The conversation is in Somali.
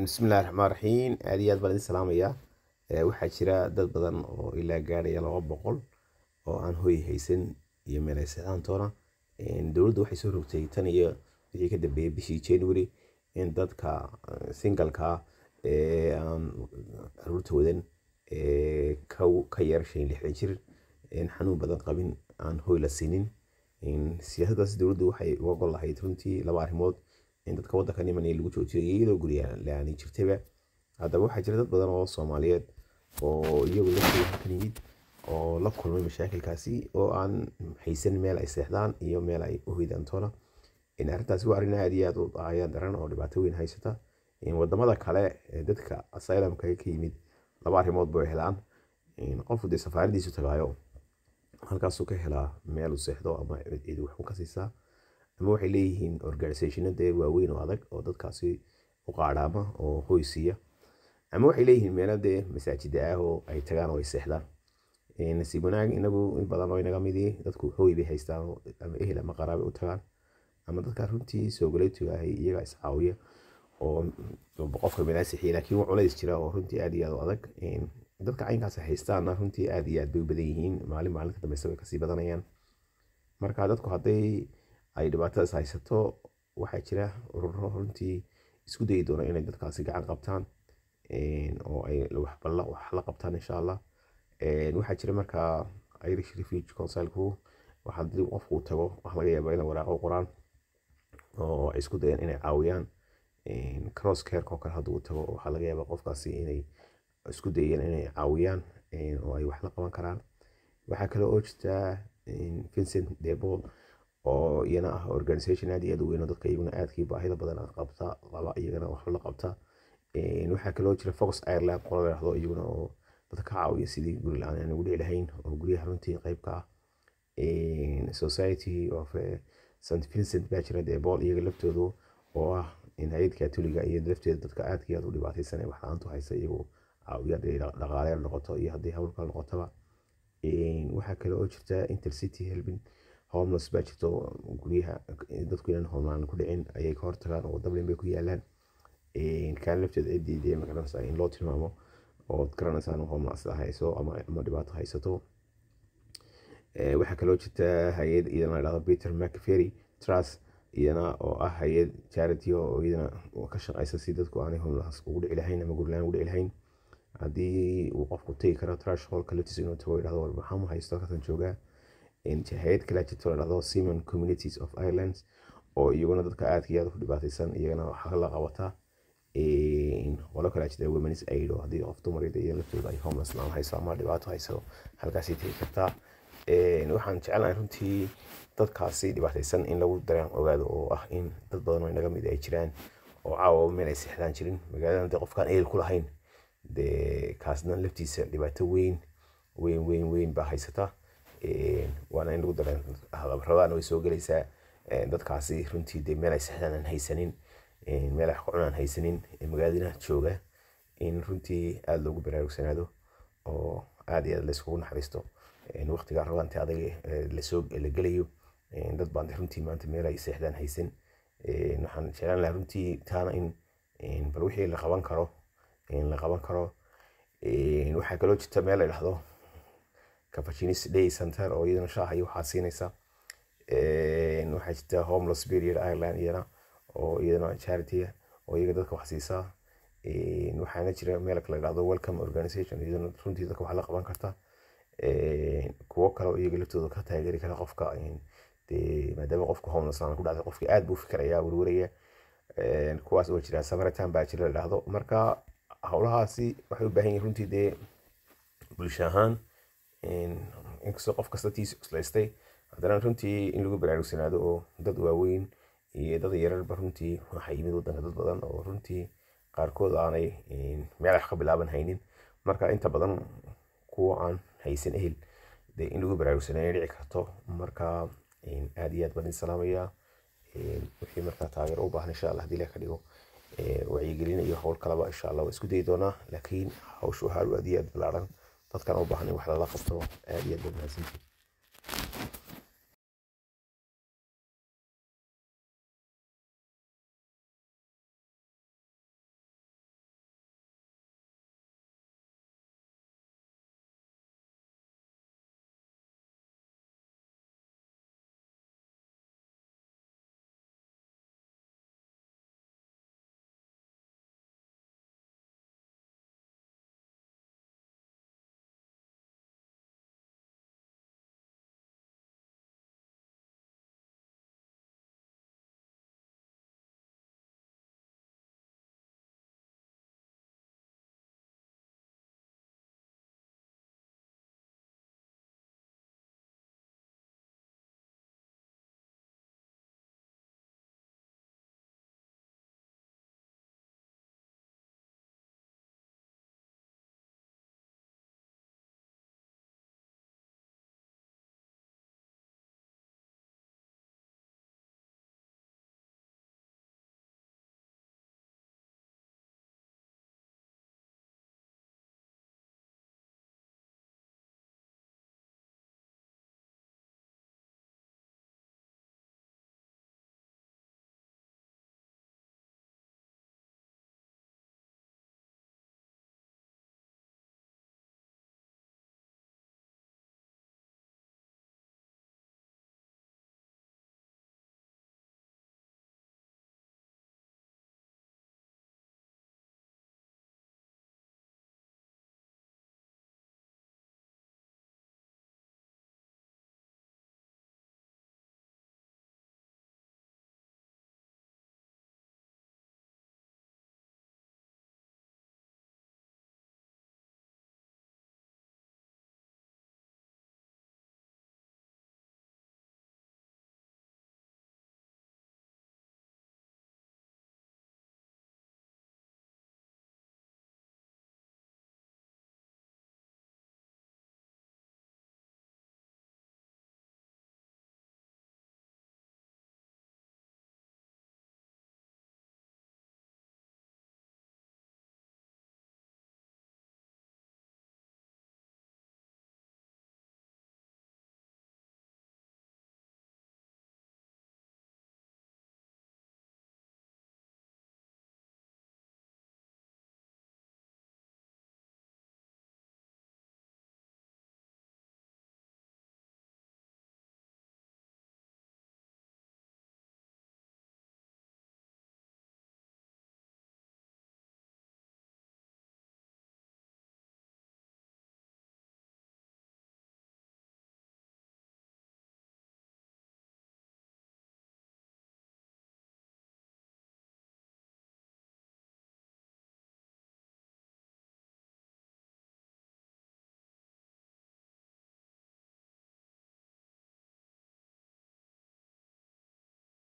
bismillahi raxmaan raxiim aad iyo aad baan idin salaamaya eh, waxaa jira dad badan oo ilaa gaaraya laba boqol oo aan hoy haysan iyo meel haysaantoona dowladdu waxay soo rogtay tan iyo wixii ka dambeeyey bishii january in dadka eh, singalka eh, aan caruurtoodan ka yar shan lixdan jir xanuun badan qabin aan hoy la siinin siyaasaddaas dowladdu waxay u ogol lahayd runtii laba arrimood dadka wadankan yamaniyo lagu joojiray iyadoo guriyaan la-aani jirtayba haddaba waxaa jira dad badan oo soomaaliyeed oo iyagu laftiga halkan yimid oo la kulmay mashaakilkaasi oo aan haysan meel ay seexdaan iyo meel ay u hoydaantoona arrintaasi waa arrin aad iyo aad u ayaan daran oo dhibaato weyn haysata wadamada kale dadka asylumka ka yimid laba arrimood bay helaan qofku dee safaaradiisu tagaayo halkaasuu ka helaa meel u seexdo ama cid wax u ka ama waxay leeyihiin organisationadee waaweyn oo adag oo dadkaasi u qaadhaama oo hoysiya ama waxay leeyihiin meelo dee masaajida ah oo ay tagaan oo ay seexdaan nasiib wanaag inagu in badan oo inaga midii dadku hooy bay haystaan ama ehel ama qaraabe u tagaan ama dadka runtii soogaleetuga ahay iyagaa iscaawiya oo qofka manaasixi laakiin wax culays jira oo runtii aad iyo aad u adag dadka caynkaas ah haystaana runtii aad iyo aad bay u badan yihiin maalin maalinka dambeysa way kasii badanayaan marka dadku hadday ay dhibaatadaas haysato waxaa jira ururo runtii isku dayi doona inay dadkaasi gacan qabtaan oo ay wax la qabtaan insha allah waxaa jira markaa irish refuge councilku waxaa dib qofku tago waxa laga yaabaa inay waraaqo qoraan oo ay isku dayaan inay caawiyaan cross carek kale hadduu tago waxaa laga yaabaa qofkaasi inay isku dayeen inay caawiyaan oo ay wax la qaban karaan waxaa kale oo jirtaa vincent debo oo iyana ah organization aad iyo aad u weyn oo dadka iyaguna aadkii baahida badan qabta qaba iyagana wax la qabta waxaa kaloo jira fox ireland qola layidhahdo iyaguna oo dadka caawiya sidii guri la-aan aan ugu dhici lahayn oo guryaha runtii qayb ka ah society of eh, st vincent baa jira bool iyaga laftoodu oo ah hay-ad katoliga iyo lafteeda dadka aadka aad u dhibaataysan ee wax la-aantu haysa iyagu caawiyaad ay dhaqaale noqoto iyo haddii hawlka noqotaba waxaa kale oo jirta intercity helbin homeless baa jirto guryaha dadku inaan hoomlaan ku dhicin ayay ka hortagaan oo wada bay ku yaalaan kaan lafteed ay diideen magaranaysaa in loo tilmaamo ood garanaysaan homeless hayso ama dhibaato haysato waxaa kaloo jirta hay-ad iyadana la peter mcferry trust iyadana oo ah hay-ad charity oo iyadana ka shaqaysa si dadku aanay homeless ugu dhici lahayn ama gurlaan ugu dhici lahayn haddii uu qofku tegi karo trash hall kalatiis inuu tago idhahdo war maxaa haysto halkaasan joogaa hay-ad kala jirta ladhahdo simon communities of irelands oo iyaguna dadka aadka iyaad ku dhibaataysan iyagana waxaa la qabataa walo kala jira womens aido haddii qof dumareeda iyo laftooda ay homeless laan hayso ama dhibaato hayso halkaasay tegi kartaa waxaan jecelahay runtii dadkaasi dhibaataysan in lagu dareen ogaado oo ah in dad badan oo inaga mid ay jiraan oo caawa meel ay seexdaan jirin magaalada dee qofkaan ehl ku lahayn dee kaasna laftiisa dhibaato weyn weyn weyn weyn baa haysata Eh, waana in lagu dareen rabaan way soo gelaysaa eh, dadkaasi runtii dee meel ay sixdaan aan haysanin eh, meel ay cun aan haysanin magaaladiinaha jooga in runtii aada loogu baraarugsanaado oo aada iyo aad layskugu naxariisto waqtigaa rabaan te lasoo la gelayo dad baan de runtii maanta meel ay seexdaan haysan waxaan jeclaan lahaa runtii taana in bal wixii la qaban karo la qaban karo waxaa kaloo jirta meel la dhahdo capachinis day center oo iyadana shaaha iyo waxaa siinaysa waxaa jirta homeless period ireland iyana oo iyadana charity oo iyaga dadka wax siisaa waxaana jira meel kala dhacdo welcome organization iyadana runtii dadka wax la qaban karta kuwo kale oo iyaga laftooda ka taageeri kara qofka maadaama qofka homeless ku dhacday qofka aad buu warwaraya kuwaas oo jira samaritan baa la dhahdo marka howlahaasi waxay u baahan yihiin runtii dee bulsho ahaan inkastoo qof kasta tiisa haddana runtii in lagu baraarugsanaado oo dad waaweyn iyo dad yararba runtii waxaa yimid wadanka dad badan oo runtii qaarkood aanay meel wax ka bilaaban haynin marka inta badan kuwa aan haysan ehel de in lagu baraarugsanayo dhici karto marka aad iyo aad baan salaamayaa wixii markaa taageero u baahan insha allah hadii laga dhigo eh, wacyigelin iyo howl kalaba insha allah waa isku dayi doonaa laakiin hawshu waxaa aad iyo aad ballaaran dadkaan u baahnayn wax lala qabto aad iyo aad baad mahadsantihin